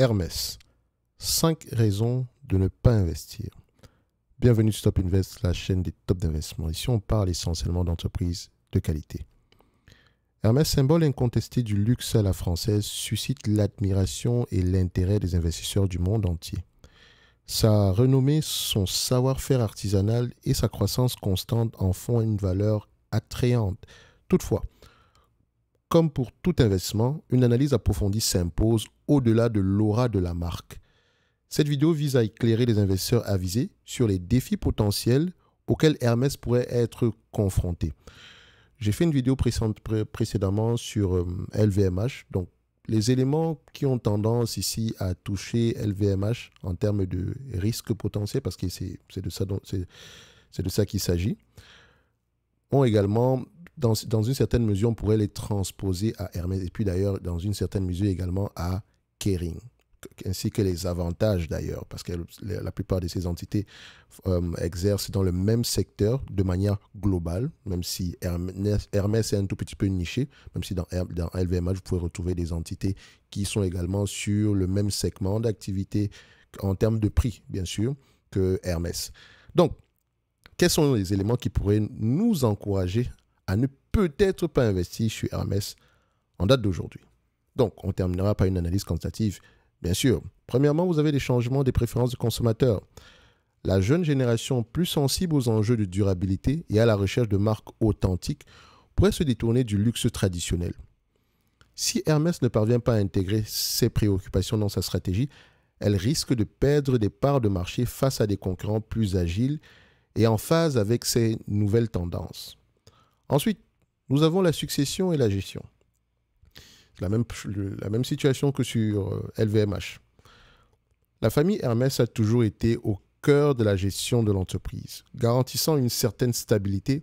Hermès. 5 raisons de ne pas investir. Bienvenue sur Top Invest, la chaîne des tops d'investissement. Ici, on parle essentiellement d'entreprises de qualité. Hermès, symbole incontesté du luxe à la française, suscite l'admiration et l'intérêt des investisseurs du monde entier. Sa renommée, son savoir-faire artisanal et sa croissance constante en font une valeur attrayante. Toutefois, comme pour tout investissement, une analyse approfondie s'impose au-delà de l'aura de la marque. Cette vidéo vise à éclairer les investisseurs avisés sur les défis potentiels auxquels Hermès pourrait être confronté. J'ai fait une vidéo précédemment sur LVMH, euh, donc les éléments qui ont tendance ici à toucher LVMH en termes de risque potentiel, parce que c'est de ça, qu'il s'agit, ont également, dans, dans, une certaine mesure, on pourrait les transposer à Hermès, et puis d'ailleurs, dans une certaine mesure également à caring, ainsi que les avantages d'ailleurs, parce que la plupart de ces entités euh, exercent dans le même secteur de manière globale, même si Hermès, est un tout petit peu niché, même si dans, dans, LVMH, vous pouvez retrouver des entités qui sont également sur le même segment d'activité en termes de prix, bien sûr, que Hermès. Donc, quels sont les éléments qui pourraient nous encourager à ne peut-être pas investir chez Hermès en date d'aujourd'hui donc, on terminera par une analyse quantitative. Bien sûr, premièrement, vous avez les changements des préférences de consommateurs. La jeune génération, plus sensible aux enjeux de durabilité et à la recherche de marques authentiques, pourrait se détourner du luxe traditionnel. Si Hermès ne parvient pas à intégrer ces préoccupations dans sa stratégie, elle risque de perdre des parts de marché face à des concurrents plus agiles et en phase avec ces nouvelles tendances. Ensuite, nous avons la succession et la gestion la même, la même situation que sur LVMH. Euh, la famille Hermès a toujours été au cœur de la gestion de l'entreprise, garantissant une certaine stabilité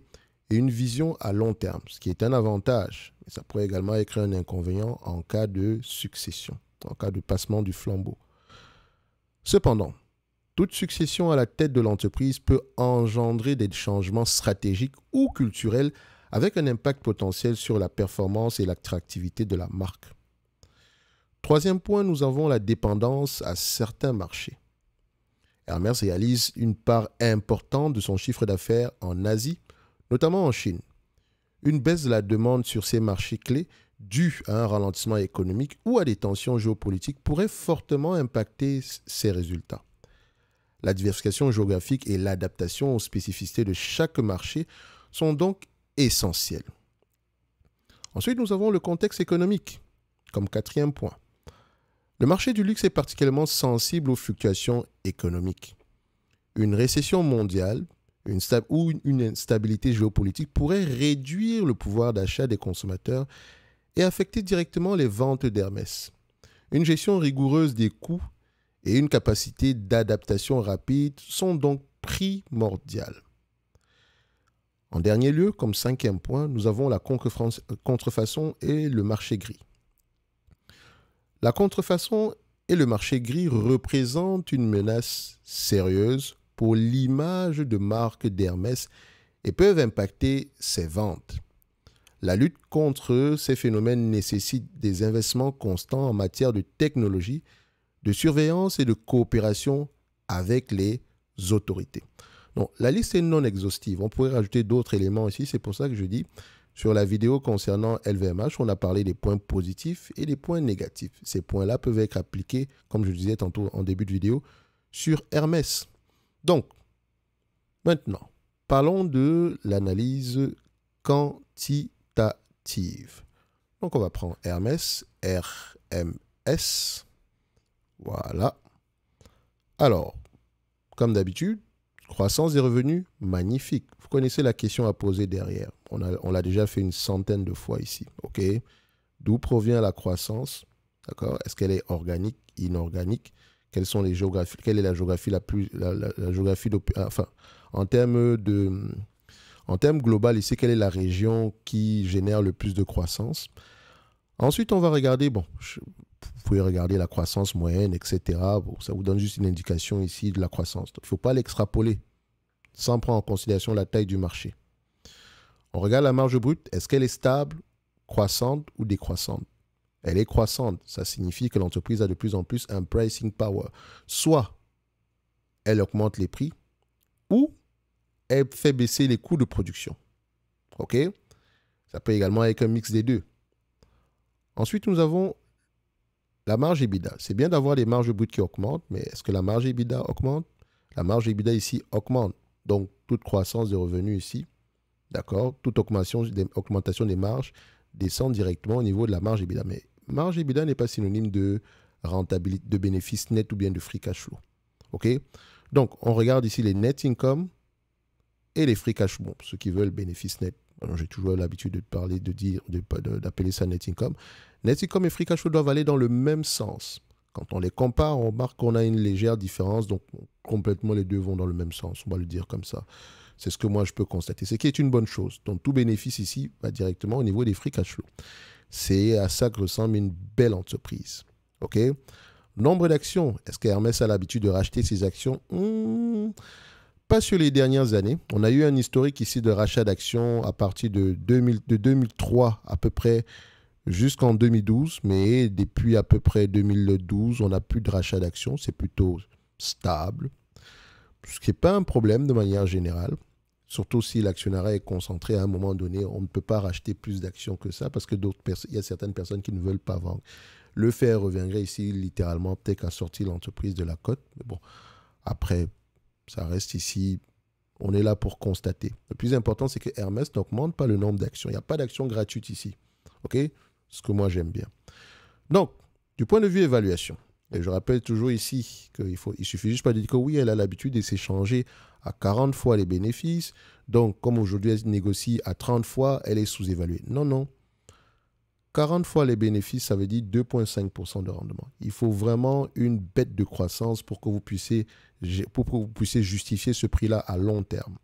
et une vision à long terme, ce qui est un avantage, mais ça pourrait également écrire un inconvénient en cas de succession, en cas de passement du flambeau. Cependant, toute succession à la tête de l'entreprise peut engendrer des changements stratégiques ou culturels avec un impact potentiel sur la performance et l'attractivité de la marque. Troisième point, nous avons la dépendance à certains marchés. Hermès réalise une part importante de son chiffre d'affaires en Asie, notamment en Chine. Une baisse de la demande sur ces marchés clés due à un ralentissement économique ou à des tensions géopolitiques pourrait fortement impacter ses résultats. La diversification géographique et l'adaptation aux spécificités de chaque marché sont donc essentiel. Ensuite, nous avons le contexte économique, comme quatrième point. Le marché du luxe est particulièrement sensible aux fluctuations économiques. Une récession mondiale une ou une instabilité géopolitique pourrait réduire le pouvoir d'achat des consommateurs et affecter directement les ventes d'Hermès. Une gestion rigoureuse des coûts et une capacité d'adaptation rapide sont donc primordiales. En dernier lieu, comme cinquième point, nous avons la contrefaçon et le marché gris. La contrefaçon et le marché gris représentent une menace sérieuse pour l'image de marque d'Hermès et peuvent impacter ses ventes. La lutte contre ces phénomènes nécessite des investissements constants en matière de technologie, de surveillance et de coopération avec les autorités la liste est non exhaustive. On pourrait rajouter d'autres éléments ici. C'est pour ça que je dis, sur la vidéo concernant LVMH, on a parlé des points positifs et des points négatifs. Ces points-là peuvent être appliqués, comme je disais tantôt en début de vidéo, sur Hermès. Donc, maintenant, parlons de l'analyse quantitative. Donc, on va prendre Hermès, RMS. Voilà. Alors, comme d'habitude, Croissance des revenus, magnifique. Vous connaissez la question à poser derrière. On l'a déjà fait une centaine de fois ici. OK D'où provient la croissance D'accord Est-ce qu'elle est organique, inorganique Quelles sont les géographies Quelle est la géographie la plus la, géographie ah, enfin en termes de en termes global ici quelle est la région qui génère le plus de croissance Ensuite, on va regarder bon, vous pouvez regarder la croissance moyenne, etc. ça vous donne juste une indication ici de la croissance. il ne faut pas l'extrapoler sans prendre en considération la taille du marché. On regarde la marge brute. Est-ce qu'elle est stable, croissante ou décroissante Elle est croissante. Ça signifie que l'entreprise a de plus en plus un pricing power. Soit elle augmente les prix ou elle fait baisser les coûts de production. OK Ça peut également être un mix des deux. Ensuite, nous avons la marge EBITDA, c'est bien d'avoir les marges brutes qui augmentent, mais est-ce que la marge EBITDA augmente La marge EBITDA ici augmente. Donc, toute croissance des revenus ici, d'accord Toute augmentation, des marges descend directement au niveau de la marge EBITDA. Mais marge EBITDA n'est pas synonyme de rentabilité, de bénéfice net ou bien de free cash flow. OK Donc, on regarde ici les net income et les free cash flow, ceux qui veulent bénéfice net j'ai toujours l'habitude de parler, de dire, d'appeler ça net income. Net income et free cash flow doivent aller dans le même sens. Quand on les compare, on remarque qu'on a une légère différence, donc complètement les deux vont dans le même sens, on va le dire comme ça. C'est ce que moi je peux constater, ce qui est une bonne chose. Donc tout bénéfice ici va directement au niveau des free cash flow. C'est à ça que ressemble une belle entreprise. OK Nombre d'actions. Est-ce qu'Hermès a l'habitude de racheter ses actions hmm pas sur les dernières années. On a eu un historique ici de rachat d'actions à partir de, 2003 à peu près jusqu'en 2012, mais depuis à peu près 2012, on n'a plus de rachat d'actions. C'est plutôt stable, ce qui n'est pas un problème de manière générale. Surtout si l'actionnariat est concentré à un moment donné, on ne peut pas racheter plus d'actions que ça parce que d'autres y a certaines personnes qui ne veulent pas vendre. Le faire reviendrait ici littéralement peut-être qu'à sortir l'entreprise de la cote. Mais bon, après, ça reste ici. On est là pour constater. Le plus important, c'est que Hermès n'augmente pas le nombre d'actions. Il n'y a pas d'actions gratuites ici. OK Ce que moi, j'aime bien. Donc, du point de vue évaluation, et je rappelle toujours ici qu'il faut, il suffit juste pas de dire que oui, elle a l'habitude de s'échanger à 40 fois les bénéfices. Donc, comme aujourd'hui, elle négocie à 30 fois, elle est sous-évaluée. Non, non. 40 fois les bénéfices, ça veut dire 2,5% de rendement. Il faut vraiment une bête de croissance pour que vous puissiez, pour vous puissiez justifier ce prix-là à long terme.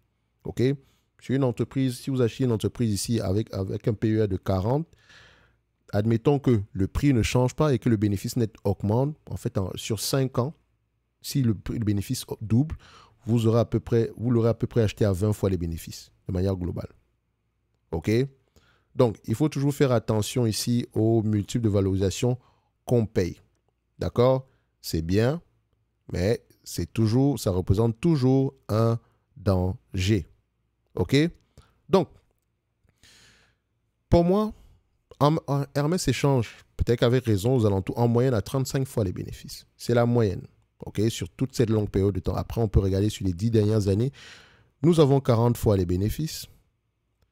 OK si vous achetez une entreprise ici avec, avec un PEA de 40, admettons que le prix ne change pas et que le bénéfice net augmente. En fait, sur 5 ans, si le, bénéfice double, vous aurez à peu près, vous l'aurez à peu près acheté à 20 fois les bénéfices de manière globale. OK donc, il faut toujours faire attention ici aux multiples de valorisation qu'on paye. D'accord C'est bien, mais c'est toujours, ça représente toujours un danger. OK Donc, pour moi, Hermès échange, peut-être avec raison, aux alentours, en moyenne à 35 fois les bénéfices. C'est la moyenne, OK Sur toute cette longue période de temps. Après, on peut regarder sur les 10 dernières années. Nous avons 40 fois les bénéfices.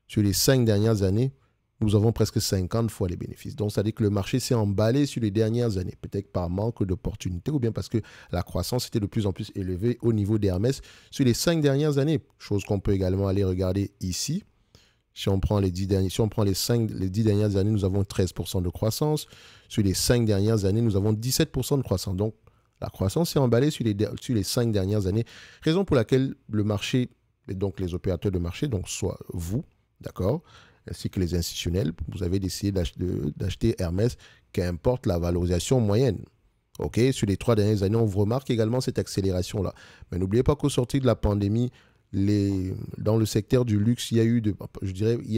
Sur les 5 dernières années, nous avons presque 50 fois les bénéfices. Donc, ça dire que le marché s'est emballé sur les dernières années, peut-être par manque d'opportunités ou bien parce que la croissance était de plus en plus élevée au niveau d'Hermès sur les cinq dernières années. Chose qu'on peut également aller regarder ici. Si on prend les 10 les dernières années, nous avons 13% de croissance. Sur les cinq dernières années, nous avons 17% de croissance. Donc, la croissance s'est emballée sur les, sur les 5 dernières années. Raison pour laquelle le marché, et donc les opérateurs de marché, donc soit vous, d'accord, ainsi que les institutionnels, vous avez décidé d'acheter Hermès, qu'importe la valorisation moyenne. Ok, sur les trois dernières années, on vous remarque également cette accélération-là. Mais n'oubliez pas qu'au sorti de la pandémie, dans le secteur du luxe, il y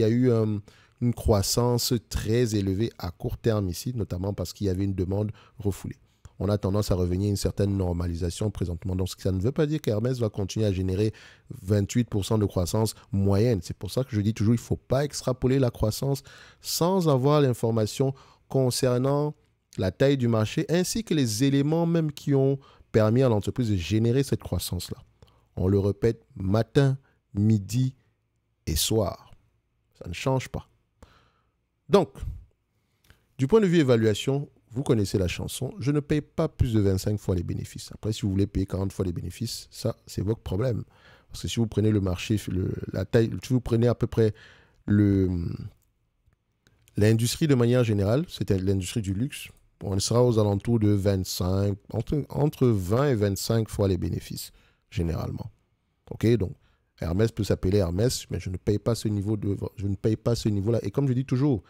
a eu, euh, une croissance très élevée à court terme ici, notamment parce qu'il y avait une demande refoulée on a tendance à revenir à une certaine normalisation présentement. Donc, ça ne veut pas dire qu'Hermès va continuer à générer 28% de croissance moyenne. C'est pour ça que je dis toujours, il ne faut pas extrapoler la croissance sans avoir l'information concernant la taille du marché ainsi que les éléments même qui ont permis à l'entreprise de générer cette croissance-là. On le répète matin, midi et soir. Ça ne change pas. Donc, du point de vue évaluation, vous connaissez la chanson, je ne paye pas plus de 25 fois les bénéfices. Après, si vous voulez payer 40 fois les bénéfices, ça, c'est votre problème. Parce que si vous prenez le marché, la taille, si vous prenez à peu près le l'industrie de manière générale, c'était l'industrie du luxe, on sera aux alentours de 25, entre, entre 20 et 25 fois les bénéfices, généralement. OK, donc Hermès peut s'appeler Hermès, mais je ne paye pas ce niveau de, je ne paye pas ce niveau-là. Et comme je dis toujours,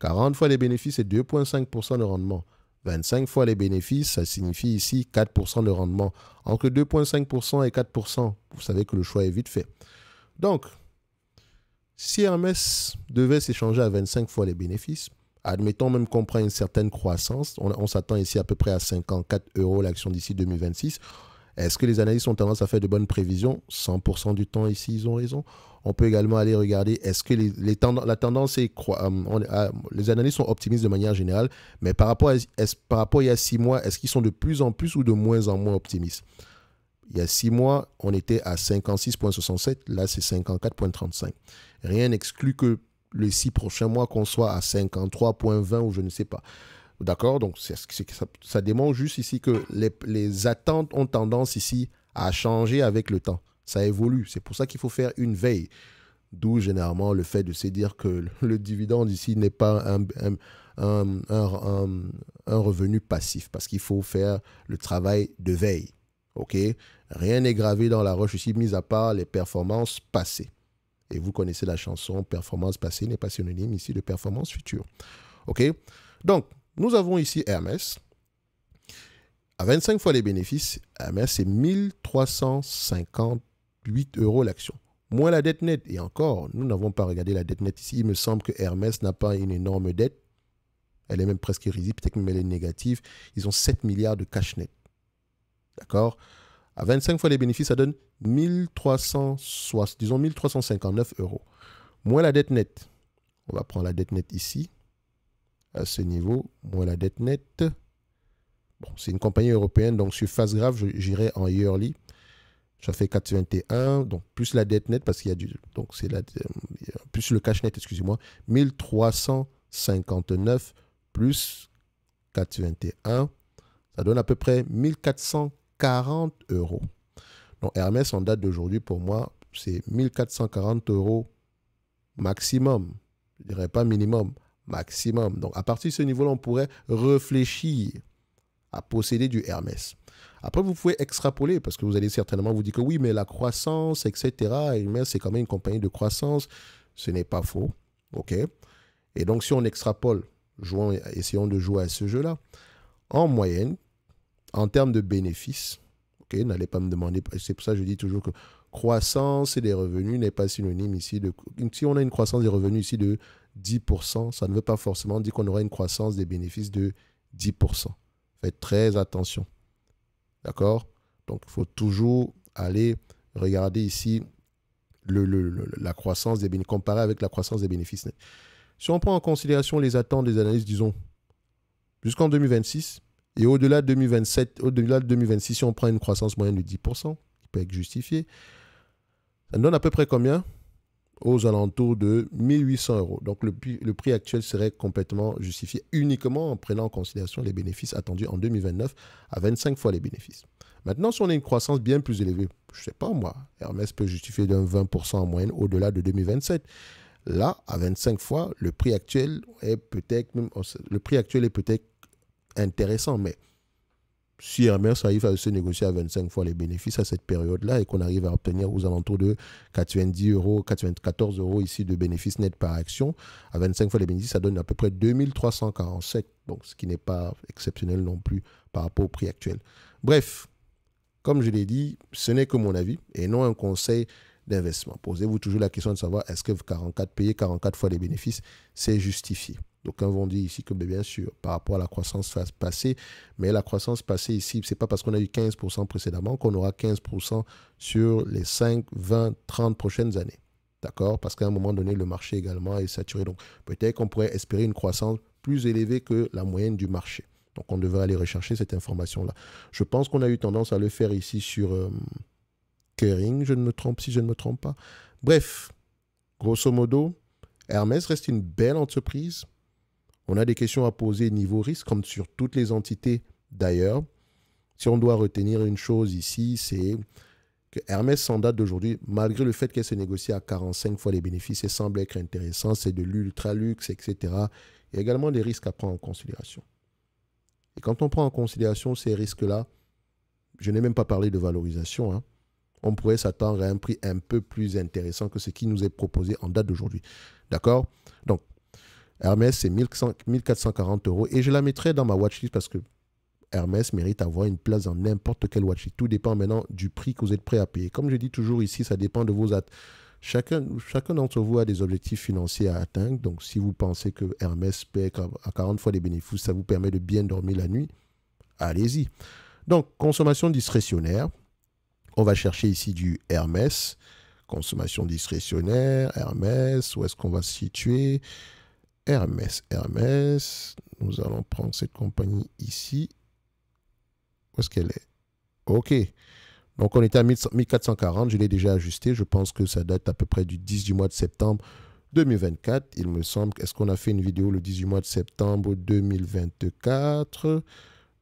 40 fois les bénéfices, c'est 2,5% de rendement. 25 fois les bénéfices, ça signifie ici 4% de rendement. Entre 2,5% et 4%, vous savez que le choix est vite fait. Donc, si Hermès devait s'échanger à 25 fois les bénéfices, admettons même qu'on prend une certaine croissance, on, on s'attend ici à peu près à 54 euros l'action d'ici 2026, est-ce que les analystes ont tendance à faire de bonnes prévisions 100% du temps, ici, ils ont raison. On peut également aller regarder, est-ce que les, la tendance est... Euh, euh, les analystes sont optimistes de manière générale, mais par rapport, à, par rapport à il y a six mois, est-ce qu'ils sont de plus en plus ou de moins en moins optimistes il y a six mois, on était à 56,67. Là, c'est 54,35. Rien n'exclut que les six prochains mois, qu'on soit à 53,20 ou je ne sais pas. D'accord Donc, ça, démontre juste ici que les, attentes ont tendance ici à changer avec le temps. Ça évolue. C'est pour ça qu'il faut faire une veille. D'où généralement le fait de se dire que le dividende ici n'est pas un, un, revenu passif parce qu'il faut faire le travail de veille. OK Rien n'est gravé dans la roche ici, mis à part les performances passées. Et vous connaissez la chanson Performance passée n'est pas synonyme ici de performance future. OK Donc, nous avons ici Hermès. À 25 fois les bénéfices, Hermès, c'est 1358 euros l'action. Moins la dette nette. Et encore, nous n'avons pas regardé la dette nette ici. Il me semble que Hermès n'a pas une énorme dette. Elle est même presque irrisible, peut-être même elle est négative. Ils ont 7 milliards de cash net. D'accord À 25 fois les bénéfices, ça donne disons 1359 euros. Moins la dette nette. On va prendre la dette nette ici à ce niveau. Moi, la dette nette. Bon, c'est une compagnie européenne, donc sur face grave, j'irai en yearly. Ça fait 4,21, donc plus la dette nette, parce qu'il y a du. Donc c'est la. Euh, plus le cash net, excusez-moi. 1359 plus 4,21. Ça donne à peu près 1440 euros. Donc Hermès, en date d'aujourd'hui, pour moi, c'est 1440 euros maximum. Je dirais pas minimum maximum. Donc à partir de ce niveau-là, on pourrait réfléchir à posséder du Hermès. Après, vous pouvez extrapoler parce que vous allez certainement vous dire que oui, mais la croissance, etc. Hermès, c'est quand même une compagnie de croissance. Ce n'est pas faux. OK Et donc, si on extrapole, jouons, essayons de jouer à ce jeu-là, en moyenne, en termes de bénéfices, OK N'allez pas me demander, c'est pour ça que je dis toujours que croissance et des revenus n'est pas synonyme ici de. Si on a une croissance des revenus ici de 10%, ça ne veut pas forcément dire qu'on aura une croissance des bénéfices de 10%. Faites très attention. D'accord Donc, il faut toujours aller regarder ici le, la croissance des bénéfices, comparée avec la croissance des bénéfices nets. Si on prend en considération les attentes des analystes, disons, jusqu'en 2026 et au-delà de 2027, au-delà de 2026, si on prend une croissance moyenne de 10%, qui peut être justifiée, ça donne à peu près combien aux alentours de 1800 euros. Donc le, prix actuel serait complètement justifié uniquement en prenant en considération les bénéfices attendus en 2029 à 25 fois les bénéfices. Maintenant, si on a une croissance bien plus élevée, je ne sais pas moi, Hermès peut justifier d'un 20% en moyenne au-delà de 2027. Là, à 25 fois, le prix actuel est peut-être le prix actuel est peut-être intéressant, mais si Hermès arrive à se négocier à 25 fois les bénéfices à cette période-là et qu'on arrive à obtenir aux alentours de 90 euros, 94 euros ici de bénéfices nets par action, à 25 fois les bénéfices, ça donne à peu près 2347, donc ce qui n'est pas exceptionnel non plus par rapport au prix actuel. Bref, comme je l'ai dit, ce n'est que mon avis et non un conseil d'investissement. Posez-vous toujours la question de savoir est-ce que 44, payer 44 fois les bénéfices, c'est justifié. D'aucuns vont dire ici que ben, bien sûr, par rapport à la croissance passée, mais la croissance passée ici, c'est pas parce qu'on a eu 15% précédemment qu'on aura 15% sur les 5, 20, 30 prochaines années. D'accord Parce qu'à un moment donné, le marché également est saturé. Donc peut-être qu'on pourrait espérer une croissance plus élevée que la moyenne du marché. Donc on devrait aller rechercher cette information-là. Je pense qu'on a eu tendance à le faire ici sur euh, Kering, je ne me trompe, si je ne me trompe pas. Bref, grosso modo, Hermès reste une belle entreprise on a des questions à poser niveau risque, comme sur toutes les entités d'ailleurs. Si on doit retenir une chose ici, c'est que Hermès, en date d'aujourd'hui, malgré le fait qu'elle se négocie à 45 fois les bénéfices, et semble être intéressant, c'est de l'ultra-luxe, etc. Il y a également des risques à prendre en considération. Et quand on prend en considération ces risques-là, je n'ai même pas parlé de valorisation, hein, on pourrait s'attendre à un prix un peu plus intéressant que ce qui nous est proposé en date d'aujourd'hui. D'accord Donc, Hermès, c'est 1440 euros. Et je la mettrai dans ma watchlist parce que Hermès mérite avoir une place dans n'importe quelle watchlist. Tout dépend maintenant du prix que vous êtes prêt à payer. Comme je dis toujours ici, ça dépend de vos Chacun, chacun d'entre vous a des objectifs financiers à atteindre. Donc, si vous pensez que Hermès paie à 40 fois les bénéfices, ça vous permet de bien dormir la nuit, allez-y. Donc, consommation discrétionnaire. On va chercher ici du Hermès. Consommation discrétionnaire, Hermès, où est-ce qu'on va se situer Hermès. Hermès, nous allons prendre cette compagnie ici. Où est-ce qu'elle est, OK. Donc, on était à 1440. Je l'ai déjà ajusté. Je pense que ça date à peu près du 18 mois de septembre 2024. Il me semble. Est-ce qu'on a fait une vidéo le 18 mois de septembre 2024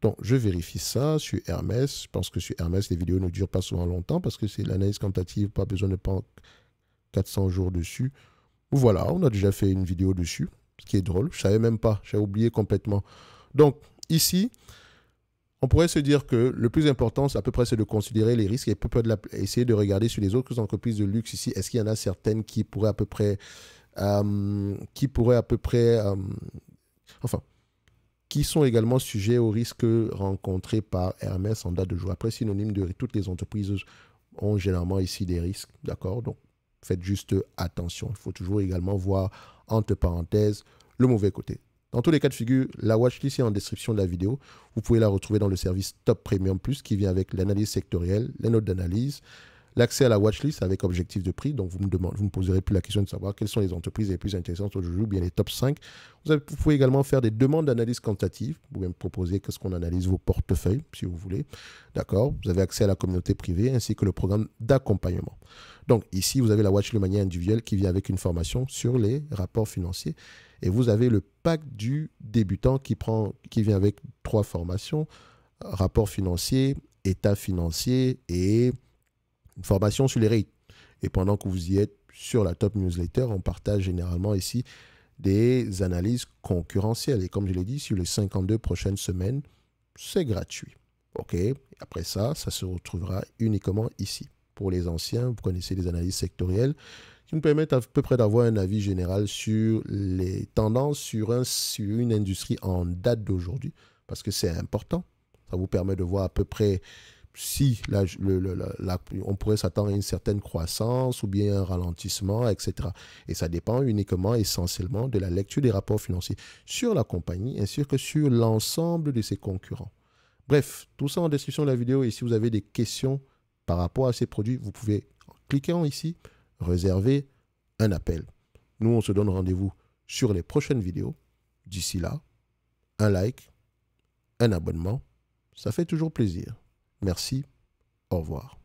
donc, je vérifie ça sur Hermès. Je pense que sur Hermès, les vidéos ne durent pas souvent longtemps parce que c'est l'analyse quantitative, pas besoin de prendre 400 jours dessus. Voilà, on a déjà fait une vidéo dessus ce qui est drôle. Je ne savais même pas, j'ai oublié complètement. Donc, ici, on pourrait se dire que le plus important, c'est à peu près, c'est de considérer les risques et peut peu essayer de regarder sur les autres entreprises de luxe ici. Est-ce qu'il y en a certaines qui pourraient à peu près, euh, qui pourraient à peu près, euh, enfin, qui sont également sujets aux risques rencontrés par Hermès en date de jour. Après, synonyme de toutes les entreprises ont généralement ici des risques, d'accord Donc, faites juste attention. Il faut toujours également voir entre parenthèses, le mauvais côté. Dans tous les cas de figure, la watchlist est en description de la vidéo. Vous pouvez la retrouver dans le service Top Premium Plus qui vient avec l'analyse sectorielle, les notes d'analyse, L'accès à la watchlist avec objectif de prix. Donc, vous me, demandez, vous me poserez plus la question de savoir quelles sont les entreprises les plus intéressantes aujourd'hui, ou bien les top 5. Vous, pouvez également faire des demandes d'analyse quantitative. Vous pouvez me proposer qu'est-ce qu'on analyse vos portefeuilles, si vous voulez. D'accord Vous avez accès à la communauté privée ainsi que le programme d'accompagnement. Donc, ici, vous avez la watchlist de manière individuelle qui vient avec une formation sur les rapports financiers. Et vous avez le pack du débutant qui, prend, qui vient avec trois formations rapport financiers état financier et une formation sur les rates. Et pendant que vous y êtes sur la top newsletter, on partage généralement ici des analyses concurrentielles. Et comme je l'ai dit, sur les 52 prochaines semaines, c'est gratuit. OK Après ça, ça se retrouvera uniquement ici. Pour les anciens, vous connaissez les analyses sectorielles qui nous permettent à peu près d'avoir un avis général sur les tendances sur, un, sur une industrie en date d'aujourd'hui, parce que c'est important. Ça vous permet de voir à peu près si on pourrait s'attendre à une certaine croissance ou bien un ralentissement, etc. Et ça dépend uniquement, essentiellement, de la lecture des rapports financiers sur la compagnie ainsi que sur l'ensemble de ses concurrents. Bref, tout ça en description de la vidéo. Et si vous avez des questions par rapport à ces produits, vous pouvez en cliquant ici, réserver un appel. Nous, on se donne rendez-vous sur les prochaines vidéos. D'ici là, un like, un abonnement, ça fait toujours plaisir. Merci. Au revoir.